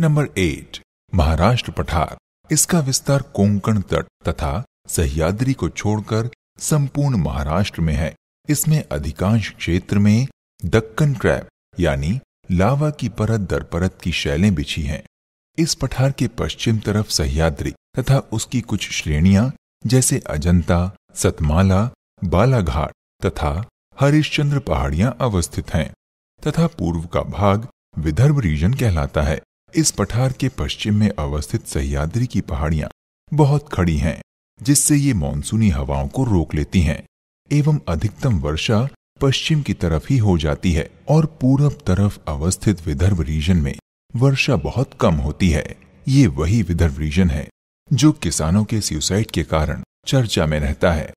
number eight Maharashtra पठार इसका विस्तार कोंकण तट तथा सह्याद्री को छोड़कर संपूर्ण महाराष्ट्र में है इसमें अधिकांश क्षेत्र में दक्कन ट्रैप यानी लावा की परत दर परत की शैलें बिछी हैं इस पठार के पश्चिम तरफ सह्याद्री तथा उसकी कुछ श्रेणियां जैसे अजंता सतमाला बालाघाट तथा हरिश्चंद्र पहाड़ियां अवस्थित हैं तथा पूर्व का भाग विदर्भ रीजन कहलाता है इस पठार के पश्चिम में अवस्थित सह्याद्री की पहाड़ियां बहुत खड़ी हैं जिससे ये मानसूनी हवाओं को रोक लेती हैं एवं अधिकतम वर्षा पश्चिम की तरफ ही हो जाती है और पूरब तरफ अवस्थित विदर्भ रीजन में वर्षा बहुत कम होती है ये वही विदर्भ रीजन है जो किसानों के सुसाइड के कारण चर्चा में रहता है